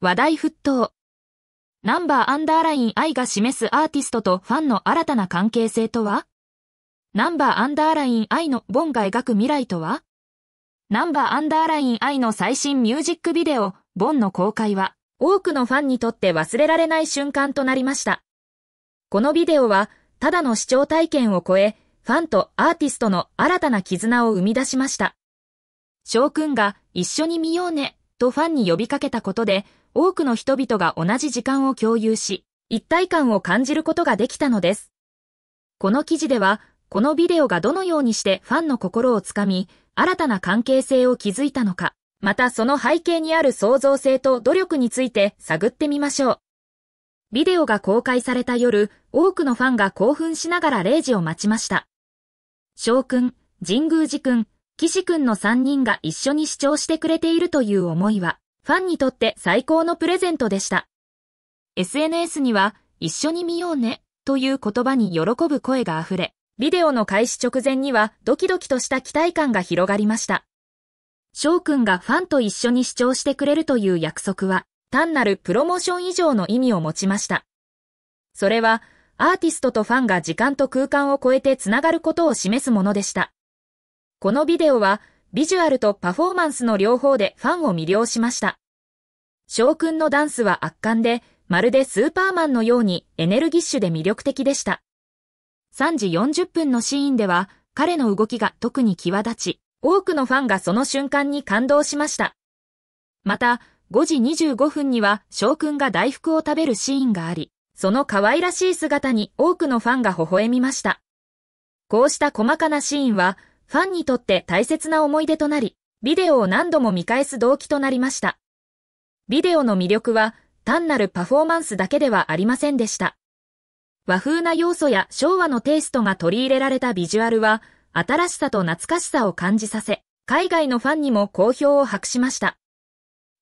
話題沸騰。ナンバーアンダーライン愛が示すアーティストとファンの新たな関係性とはナンバーアンダーライン愛のボンが描く未来とはナンバーアンダーライン愛の最新ミュージックビデオ、ボンの公開は、多くのファンにとって忘れられない瞬間となりました。このビデオは、ただの視聴体験を超え、ファンとアーティストの新たな絆を生み出しました。翔くんが一緒に見ようね、とファンに呼びかけたことで、多くの人々が同じ時間を共有し、一体感を感じることができたのです。この記事では、このビデオがどのようにしてファンの心をつかみ、新たな関係性を築いたのか、またその背景にある創造性と努力について探ってみましょう。ビデオが公開された夜、多くのファンが興奮しながら0時を待ちました。くん、神宮寺ん、岸んの3人が一緒に視聴してくれているという思いは、ファンにとって最高のプレゼントでした。SNS には、一緒に見ようね、という言葉に喜ぶ声が溢れ、ビデオの開始直前にはドキドキとした期待感が広がりました。翔くんがファンと一緒に視聴してくれるという約束は、単なるプロモーション以上の意味を持ちました。それは、アーティストとファンが時間と空間を超えてつながることを示すものでした。このビデオは、ビジュアルとパフォーマンスの両方でファンを魅了しました。翔くんのダンスは圧巻で、まるでスーパーマンのようにエネルギッシュで魅力的でした。3時40分のシーンでは、彼の動きが特に際立ち、多くのファンがその瞬間に感動しました。また、5時25分には翔くんが大福を食べるシーンがあり、その可愛らしい姿に多くのファンが微笑みました。こうした細かなシーンは、ファンにとって大切な思い出となり、ビデオを何度も見返す動機となりました。ビデオの魅力は単なるパフォーマンスだけではありませんでした。和風な要素や昭和のテイストが取り入れられたビジュアルは、新しさと懐かしさを感じさせ、海外のファンにも好評を博しました。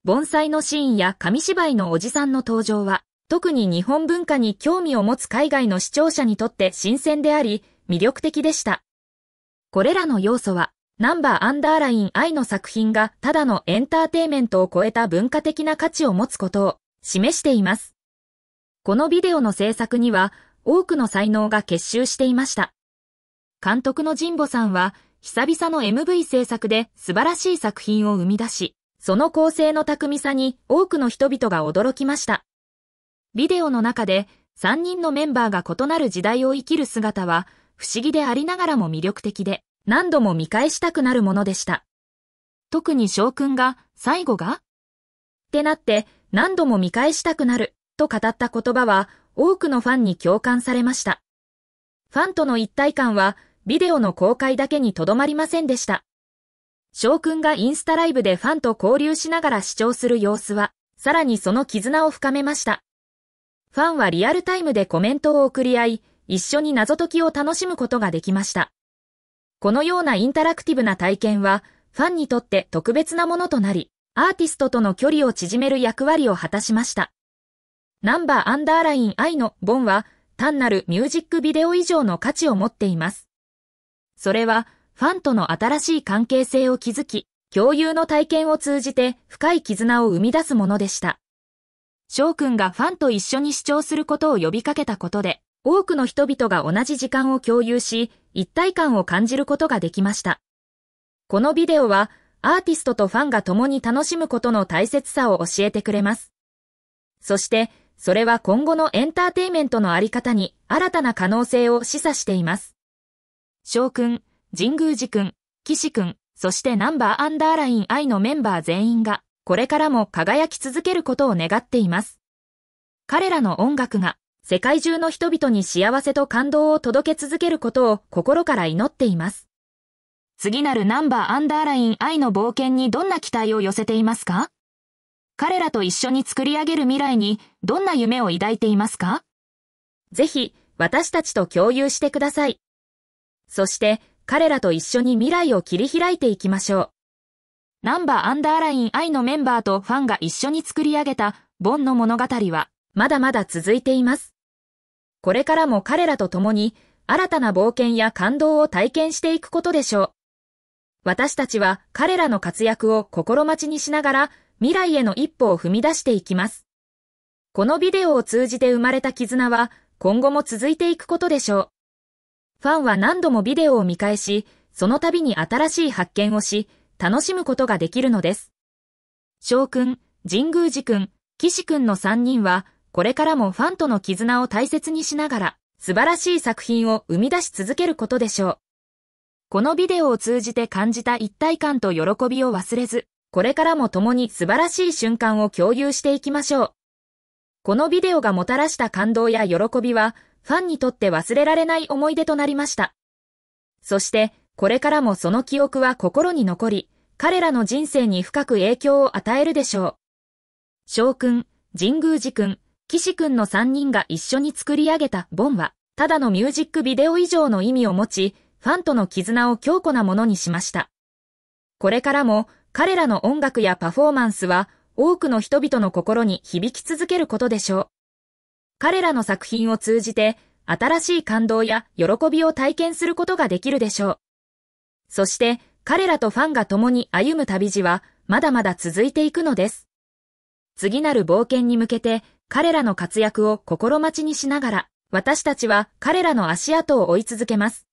盆栽のシーンや紙芝居のおじさんの登場は、特に日本文化に興味を持つ海外の視聴者にとって新鮮であり、魅力的でした。これらの要素は、ナンバーアンダーライン I の作品がただのエンターテイメントを超えた文化的な価値を持つことを示しています。このビデオの制作には多くの才能が結集していました。監督の神保さんは久々の MV 制作で素晴らしい作品を生み出し、その構成の巧みさに多くの人々が驚きました。ビデオの中で3人のメンバーが異なる時代を生きる姿は不思議でありながらも魅力的で、何度も見返したくなるものでした。特に翔くんが、最後がってなって、何度も見返したくなる、と語った言葉は、多くのファンに共感されました。ファンとの一体感は、ビデオの公開だけにとどまりませんでした。翔くんがインスタライブでファンと交流しながら視聴する様子は、さらにその絆を深めました。ファンはリアルタイムでコメントを送り合い、一緒に謎解きを楽しむことができました。このようなインタラクティブな体験は、ファンにとって特別なものとなり、アーティストとの距離を縮める役割を果たしました。ナンバーアンダーライン I のボンは、単なるミュージックビデオ以上の価値を持っています。それは、ファンとの新しい関係性を築き、共有の体験を通じて深い絆を生み出すものでした。翔くんがファンと一緒に視聴することを呼びかけたことで、多くの人々が同じ時間を共有し、一体感を感じることができました。このビデオは、アーティストとファンが共に楽しむことの大切さを教えてくれます。そして、それは今後のエンターテイメントのあり方に新たな可能性を示唆しています。翔くん、神宮寺くん、岸くん、そしてナンバーアンダーライン I のメンバー全員が、これからも輝き続けることを願っています。彼らの音楽が、世界中の人々に幸せと感動を届け続けることを心から祈っています。次なるナンバーアンダーライン愛の冒険にどんな期待を寄せていますか彼らと一緒に作り上げる未来にどんな夢を抱いていますかぜひ私たちと共有してください。そして彼らと一緒に未来を切り開いていきましょう。ナンバーアンダーライン愛のメンバーとファンが一緒に作り上げたボンの物語はまだまだ続いています。これからも彼らと共に、新たな冒険や感動を体験していくことでしょう。私たちは彼らの活躍を心待ちにしながら、未来への一歩を踏み出していきます。このビデオを通じて生まれた絆は、今後も続いていくことでしょう。ファンは何度もビデオを見返し、その度に新しい発見をし、楽しむことができるのです。翔くん、神宮寺くん、岸くんの3人は、これからもファンとの絆を大切にしながら、素晴らしい作品を生み出し続けることでしょう。このビデオを通じて感じた一体感と喜びを忘れず、これからも共に素晴らしい瞬間を共有していきましょう。このビデオがもたらした感動や喜びは、ファンにとって忘れられない思い出となりました。そして、これからもその記憶は心に残り、彼らの人生に深く影響を与えるでしょう。翔くん、神宮寺くん、岸くんの3人が一緒に作り上げたボンは、ただのミュージックビデオ以上の意味を持ち、ファンとの絆を強固なものにしました。これからも彼らの音楽やパフォーマンスは多くの人々の心に響き続けることでしょう。彼らの作品を通じて新しい感動や喜びを体験することができるでしょう。そして彼らとファンが共に歩む旅路はまだまだ続いていくのです。次なる冒険に向けて彼らの活躍を心待ちにしながら、私たちは彼らの足跡を追い続けます。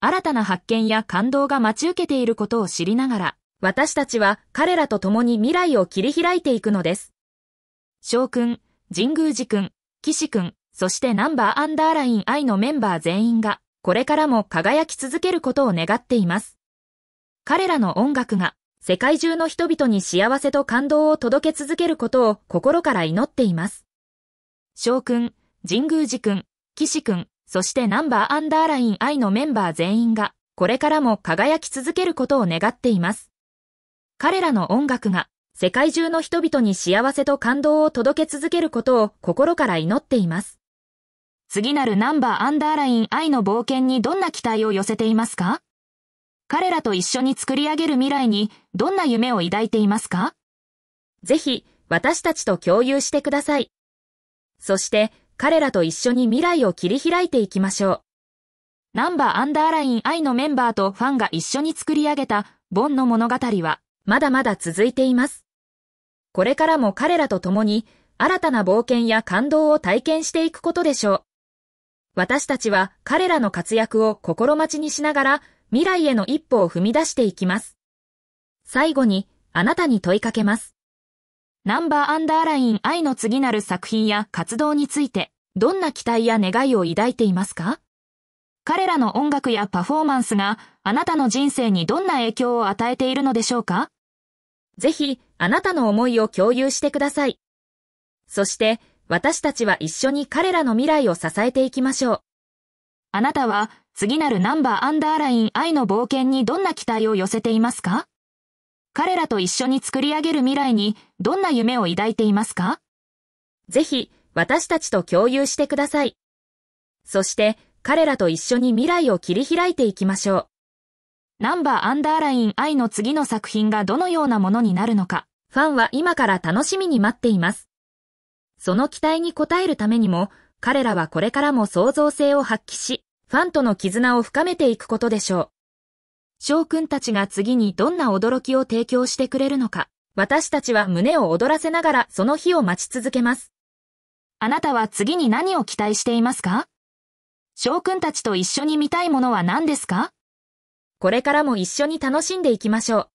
新たな発見や感動が待ち受けていることを知りながら、私たちは彼らと共に未来を切り開いていくのです。将軍、神宮寺君、岸君、そしてナンバーアンダーライン I のメンバー全員が、これからも輝き続けることを願っています。彼らの音楽が、世界中の人々に幸せと感動を届け続けることを心から祈っています。翔くん、神宮寺くん、岸くん、そしてナンバーアンダーライン I のメンバー全員が、これからも輝き続けることを願っています。彼らの音楽が、世界中の人々に幸せと感動を届け続けることを心から祈っています。次なるナンバーアンダーライン I の冒険にどんな期待を寄せていますか彼らと一緒に作り上げる未来にどんな夢を抱いていますかぜひ私たちと共有してください。そして彼らと一緒に未来を切り開いていきましょう。ナンバーアンダーライン I のメンバーとファンが一緒に作り上げたボンの物語はまだまだ続いています。これからも彼らと共に新たな冒険や感動を体験していくことでしょう。私たちは彼らの活躍を心待ちにしながら未来への一歩を踏み出していきます。最後に、あなたに問いかけます。ナンバーアンダーライン愛の次なる作品や活動について、どんな期待や願いを抱いていますか彼らの音楽やパフォーマンスがあなたの人生にどんな影響を与えているのでしょうかぜひ、あなたの思いを共有してください。そして、私たちは一緒に彼らの未来を支えていきましょう。あなたは次なるナンバーアンダーライン愛の冒険にどんな期待を寄せていますか彼らと一緒に作り上げる未来にどんな夢を抱いていますかぜひ私たちと共有してください。そして彼らと一緒に未来を切り開いていきましょう。ナンバーアンダーライン愛の次の作品がどのようなものになるのか、ファンは今から楽しみに待っています。その期待に応えるためにも、彼らはこれからも創造性を発揮し、ファンとの絆を深めていくことでしょう。翔くんたちが次にどんな驚きを提供してくれるのか、私たちは胸を躍らせながらその日を待ち続けます。あなたは次に何を期待していますか翔くんたちと一緒に見たいものは何ですかこれからも一緒に楽しんでいきましょう。